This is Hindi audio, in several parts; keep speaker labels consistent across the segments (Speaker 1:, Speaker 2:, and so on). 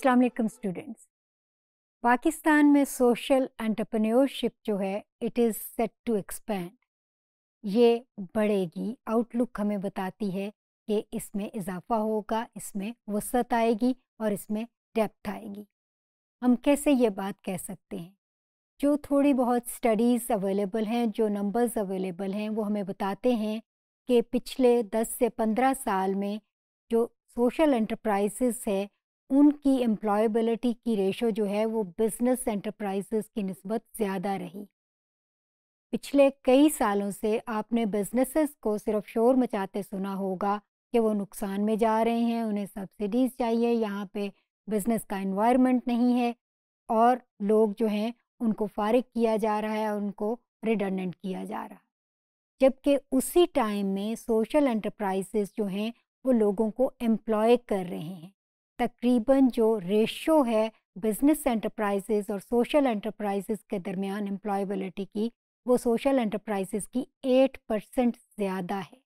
Speaker 1: असलम स्टूडेंट्स पाकिस्तान में सोशल एंटरप्रेन्योरशिप जो है it is set to expand ये बढ़ेगी आउटलुक हमें बताती है कि इसमें इजाफा होगा इसमें वसत आएगी और इसमें डेप्थ आएगी हम कैसे ये बात कह सकते हैं जो थोड़ी बहुत स्टडीज़ अवेलेबल हैं जो नंबर्स अवेलेबल हैं वो हमें बताते हैं कि पिछले 10 से 15 साल में जो सोशल एंटरप्राइज़ है उनकी एम्प्लॉयबिलिटी की रेशो जो है वो बिज़नेस एंटरप्राइजेस की नस्बत ज़्यादा रही पिछले कई सालों से आपने बिजनेसेस को सिर्फ शोर मचाते सुना होगा कि वो नुकसान में जा रहे हैं उन्हें सब्सिडीज़ चाहिए यहाँ पे बिज़नेस का इन्वायरमेंट नहीं है और लोग जो हैं उनको फारिग किया जा रहा है उनको रिडंडेंट किया जा रहा है जबकि उसी टाइम में सोशल एंटरप्राइजेस जो हैं वो लोगों को एम्प्लॉय कर रहे हैं तकरीबन जो रेशो है बिज़नेस एंटरप्राइजेज और सोशल एंटरप्राइजेज के दरमियान एम्प्लॉयबिलिटी की वो सोशल एंटरप्राइजेज की एट परसेंट ज़्यादा है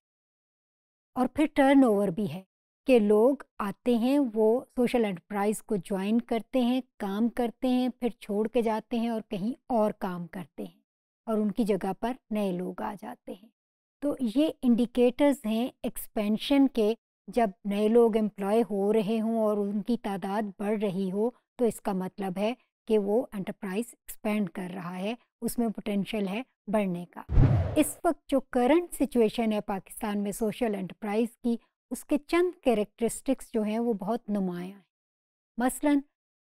Speaker 1: और फिर टर्नओवर भी है कि लोग आते हैं वो सोशल एंटरप्राइज को ज्वाइन करते हैं काम करते हैं फिर छोड़ के जाते हैं और कहीं और काम करते हैं और उनकी जगह पर नए लोग आ जाते हैं तो ये इंडिकेटर्स हैं एक्सपेंशन के जब नए लोग एम्प्लॉय हो रहे हों और उनकी तादाद बढ़ रही हो तो इसका मतलब है कि वो एंटरप्राइज एक्सपेंड कर रहा है उसमें पोटेंशियल है बढ़ने का इस वक्त जो करंट सिचुएशन है पाकिस्तान में सोशल एंटरप्राइज की उसके चंद कैरेक्टरिस्टिक्स जो हैं वो बहुत नुमाया हैं मसलन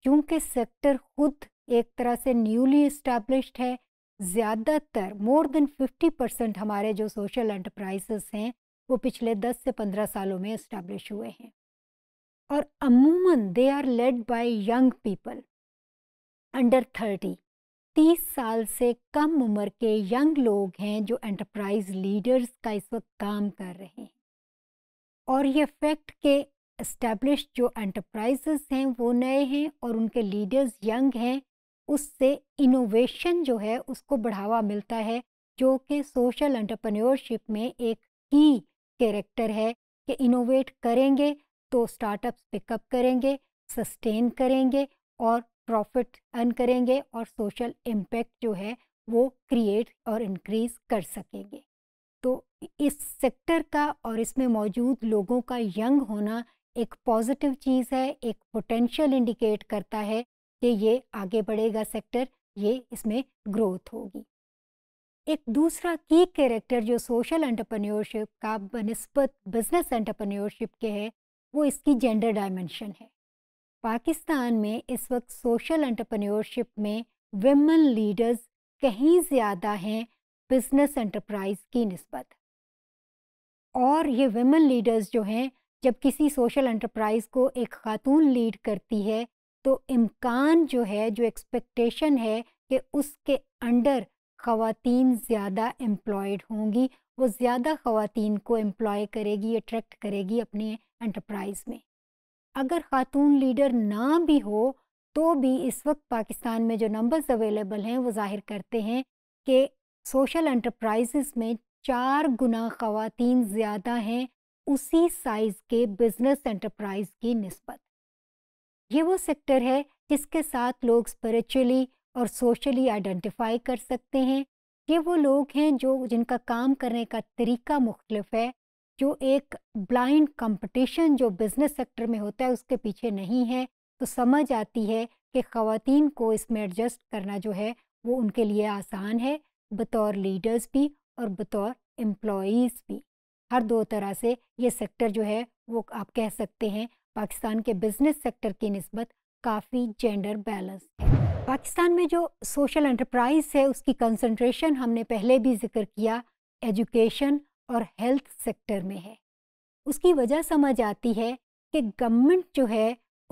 Speaker 1: चूँकि सेक्टर खुद एक तरह से न्यूली इस्टेब्लिश्ड है ज़्यादातर मोर देन 50 परसेंट हमारे जो सोशल एंटरप्राइज हैं वो पिछले 10 से 15 सालों में इस्टेब्लिश हुए हैं और अमूमन they are led by young people under thirty तीस साल से कम उम्र के यंग लोग हैं जो एंटरप्राइज लीडर्स का इस वक्त काम कर रहे हैं और ये फैक्ट के इस्टेब्लिश जो एंटरप्राइजेस हैं वो नए हैं और उनके लीडर्स यंग हैं उससे इनोवेशन जो है उसको बढ़ावा मिलता है जो कि सोशल एंटरप्रेन्योरशिप में एक की कैरेक्टर है कि इनोवेट करेंगे तो स्टार्टअप्स पिकअप करेंगे सस्टेन करेंगे और प्रॉफिट अर्न करेंगे और सोशल इम्पेक्ट जो है वो क्रिएट और इंक्रीज कर सकेंगे तो इस सेक्टर का और इसमें मौजूद लोगों का यंग होना एक पॉजिटिव चीज़ है एक पोटेंशियल इंडिकेट करता है कि ये आगे बढ़ेगा सेक्टर ये इसमें ग्रोथ होगी एक दूसरा की कैरेक्टर जो सोशल एंटरप्रेन्योरशिप का बनस्बत बिजनेस एंटरप्रेन्योरशिप के है वो इसकी जेंडर डायमेंशन है पाकिस्तान में इस वक्त सोशल एंटरप्रेन्योरशिप में वेमन लीडर्स कहीं ज़्यादा हैं बिजनेस एंटरप्राइज की नस्बत और ये वेमन लीडर्स जो हैं जब किसी सोशल एंटरप्राइज को एक खातून लीड करती है तो इम्कान जो है जो एक्सपेक्टेशन है कि उसके अंडर खातन ज़्यादा एम्प्लॉयड होंगी वो ज़्यादा खातन को एम्प्लॉय करेगी अट्रैक्ट करेगी अपने एंटरप्राइज़ में अगर ख़ातून लीडर ना भी हो तो भी इस वक्त पाकिस्तान में जो नंबर्स अवेलेबल हैं वो ज़ाहिर करते हैं कि सोशल एंटरप्राइज़ में चार गुना खातन ज़्यादा हैं उसी साइज़ के बिज़नेस एंटरप्राइज की नस्बत ये वो सेक्टर है जिसके साथ लोग स्परिचुअली और सोशली आइडेंटिफाई कर सकते हैं ये वो लोग हैं जो जिनका काम करने का तरीका मुख्तलफ है जो एक ब्लाइंड कंपटीशन जो बिज़नेस सेक्टर में होता है उसके पीछे नहीं है तो समझ आती है कि खातन को इसमें एडजस्ट करना जो है वो उनके लिए आसान है बतौर लीडर्स भी और बतौर एम्प्लॉज़ भी हर दो तरह से ये सेक्टर जो है वो आप कह सकते हैं पाकिस्तान के बिज़नेस सेक्टर की नस्बत काफ़ी जेंडर बैलेंस है पाकिस्तान में जो सोशल एंटरप्राइज है उसकी कंसंट्रेशन हमने पहले भी जिक्र किया एजुकेशन और हेल्थ सेक्टर में है उसकी वजह समझ आती है कि गवर्नमेंट जो है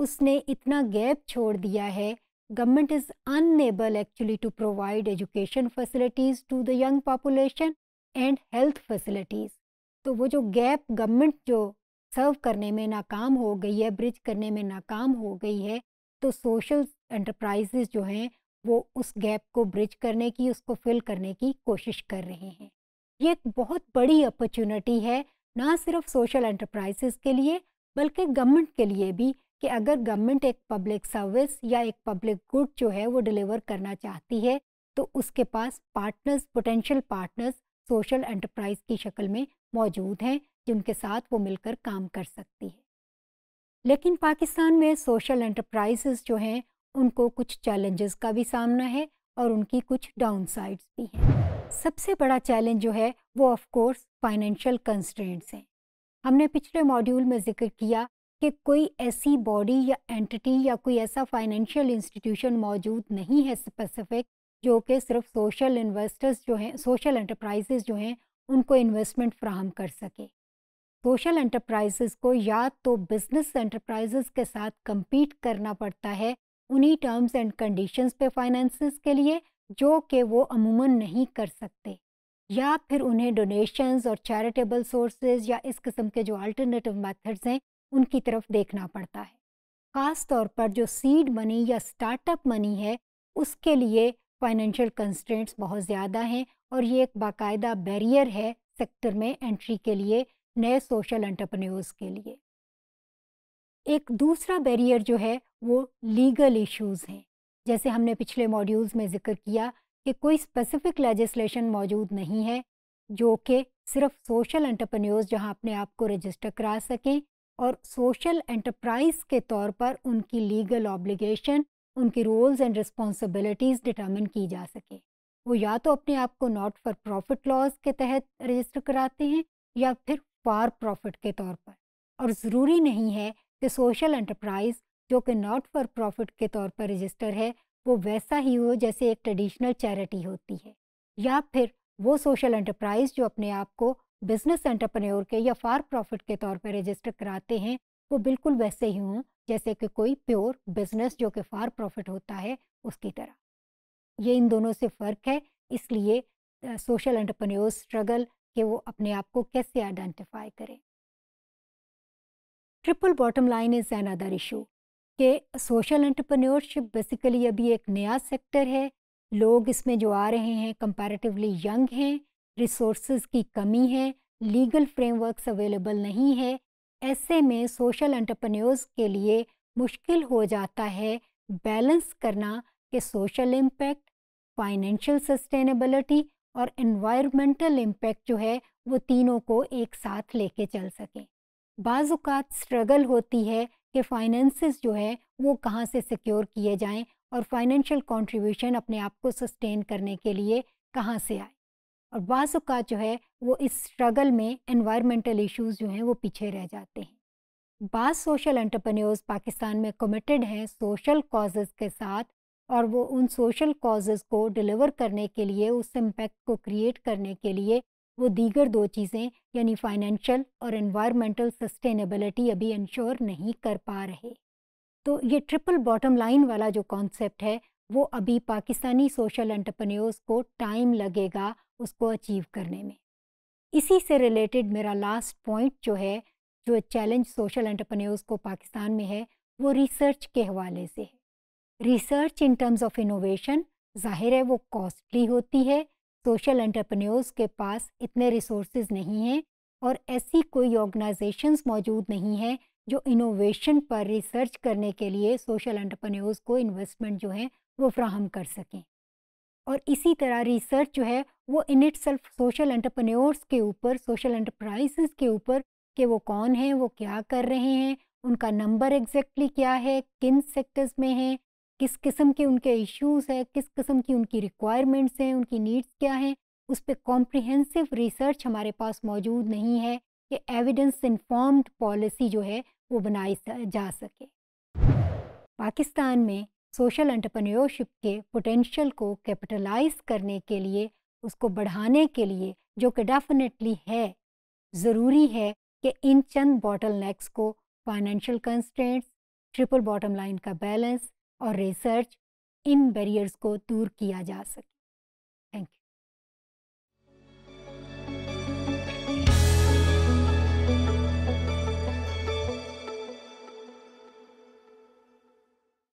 Speaker 1: उसने इतना गैप छोड़ दिया है government is unable actually to provide education facilities to the young population and health facilities तो वो जो गैप गवर्नमेंट जो सर्व करने में नाकाम हो गई है ब्रिज करने में नाकाम हो गई है तो सोशल एंटरप्राइजेज जो हैं वो उस गैप को ब्रिज करने की उसको फिल करने की कोशिश कर रहे हैं ये एक बहुत बड़ी अपॉर्चुनिटी है ना सिर्फ सोशल एंटरप्राइजेस के लिए बल्कि गवर्नमेंट के लिए भी कि अगर गवर्नमेंट एक पब्लिक सर्विस या एक पब्लिक गुड जो है वो डिलीवर करना चाहती है तो उसके पास partners potential partners social enterprise की शक्ल में मौजूद हैं जिनके साथ वो मिलकर काम कर सकती है लेकिन पाकिस्तान में सोशल एंटरप्राइजेस जो हैं उनको कुछ चैलेंजेस का भी सामना है और उनकी कुछ डाउनसाइड्स भी हैं सबसे बड़ा चैलेंज जो है वो ऑफ कोर्स फाइनेंशियल कंस्ट्रेंट्स हैं हमने पिछले मॉड्यूल में जिक्र किया कि कोई ऐसी बॉडी या एंटिटी या कोई ऐसा फाइनेंशियल इंस्टीट्यूशन मौजूद नहीं है स्पेसिफिक जो कि सिर्फ सोशल इन्वेस्टर्स जो हैं सोशल एंटरप्राइजेज जो हैं उनको इन्वेस्टमेंट फ्राहम कर सके सोशल एंटरप्राइजेज को या तो बिजनेस एंटरप्राइज के साथ कम्पीट करना पड़ता है उन्हीं टर्म्स एंड कंडीशंस पे फाइनेंसिस के लिए जो कि वो अमूमन नहीं कर सकते या फिर उन्हें डोनेशंस और चैरिटेबल सोर्सेज या इस किस्म के जो अल्टरनेटिव मेथड्स हैं उनकी तरफ देखना पड़ता है ख़ास तौर पर जो सीड मनी या स्टार्टअप मनी है उसके लिए फाइनेंशियल कंस्ट्रेंट्स बहुत ज़्यादा हैं और ये एक बाकायदा बैरियर है सेक्टर में एंट्री के लिए नए सोशल एंटरप्रेन्योर्स के लिए एक दूसरा बैरियर जो है वो लीगल इश्यूज़ हैं जैसे हमने पिछले मॉड्यूल्स में जिक्र किया कि कोई स्पेसिफिक लेजिस्लेशन मौजूद नहीं है जो कि सिर्फ सोशल एंटरप्रेन्योर्स जहां अपने आप को रजिस्टर करा सकें और सोशल एंटरप्राइज के तौर पर उनकी लीगल ऑब्लिगेशन उनकी रोल्स एंड रिस्पॉन्सिबिलिटीज़ डिटर्मिन की जा सके वो या तो अपने आप को नॉट फॉर प्रॉफिट लॉज के तहत रजिस्टर कराते हैं या फिर फॉर प्रॉफिट के तौर पर और ज़रूरी नहीं है कि सोशल एंटरप्राइज जो कि नॉट फॉर प्रॉफिट के तौर पर रजिस्टर है वो वैसा ही हो जैसे एक ट्रेडिशनल चैरिटी होती है या फिर वो सोशल एंटरप्राइज जो अपने आप को बिजनेस एंटरप्रेन्योर के या फार प्रॉफिट के तौर पर रजिस्टर कराते हैं वो बिल्कुल वैसे ही हों जैसे कि कोई प्योर बिजनेस जो कि फार प्रॉफिट होता है उसकी तरह ये इन दोनों से फ़र्क है इसलिए सोशल एंटरप्रेन्योर स्ट्रगल कि वो अपने आप को कैसे आइडेंटिफाई करें triple bottom line is other issue कि सोशल एंटरप्रेन्योरशिप बेसिकली अभी एक नया सेक्टर है लोग इसमें जो आ रहे हैं कंपैरेटिवली यंग हैं रिसोर्स की कमी है लीगल फ्रेमवर्क्स अवेलेबल नहीं है ऐसे में सोशल एंटरप्रेन्योर्स के लिए मुश्किल हो जाता है बैलेंस करना कि सोशल इम्पैक्ट फाइनेंशियल सस्टेनेबिलिटी और इन्वायरमेंटल इम्पैक्ट जो है वो तीनों को एक साथ लेके चल सकें बाज़ात स्ट्रगल होती है कि फाइनेंसेस जो है वो कहाँ से सिक्योर किए जाएं और फाइनेंशियल कंट्रीब्यूशन अपने आप को सस्टेन करने के लिए कहाँ से आए और बाज़ात जो है वो इस स्ट्रगल में इन्वायरमेंटल इश्यूज जो हैं वो पीछे रह जाते हैं बाद सोशल एंटरप्रेन्योर्स पाकिस्तान में कमिटेड हैं सोशल कॉजेज़ के साथ और वो उन सोशल कॉजेज़ को डिलीवर करने के लिए उस इम्पैक्ट को क्रिएट करने के लिए वो दीगर दो चीज़ें यानी फाइनेंशियल और इन्वायरमेंटल सस्टेनेबिलिटी अभी इंश्योर नहीं कर पा रहे तो ये ट्रिपल बॉटम लाइन वाला जो कॉन्सेप्ट है वो अभी पाकिस्तानी सोशल एंटरप्रेन्योर्स को टाइम लगेगा उसको अचीव करने में इसी से रिलेटेड मेरा लास्ट पॉइंट जो है जो चैलेंज सोशल एंटरप्रेन्योर्स को पाकिस्तान में है वो रिसर्च के हवाले से है research in terms of innovation जाहिर है वो कॉस्टली होती है सोशल एंटरप्रेन्योर्स के पास इतने रिसोर्सेज नहीं हैं और ऐसी कोई ऑर्गेनाइजेशंस मौजूद नहीं हैं जो इनोवेशन पर रिसर्च करने के लिए सोशल एंटरप्रेन्योर्स को इन्वेस्टमेंट जो है वो फ्राहम कर सकें और इसी तरह रिसर्च जो है वो in itself social entrepreneurs के ऊपर सोशल एंटरप्राइज के ऊपर कि वो कौन हैं वो क्या कर रहे हैं उनका नंबर एग्जैक्टली exactly क्या है किन सेक्टर्स में हैं किस किस्म के उनके इश्यूज हैं किस किस्म की उनकी रिक्वायरमेंट्स हैं उनकी नीड्स क्या हैं उस पर कॉम्प्रिहेंसिव रिसर्च हमारे पास मौजूद नहीं है कि एविडेंस इन्फॉर्म्ड पॉलिसी जो है वो बनाई जा सके पाकिस्तान में सोशल एंटरप्रेन्योरशिप के पोटेंशियल को कैपिटलाइज करने के लिए उसको बढ़ाने के लिए जो कि डेफिनेटली है ज़रूरी है कि इन चंद बॉटल नेक्स को financial constraints triple bottom line का बैलेंस और रिसर्च इन बैरियर्स को दूर किया जा सके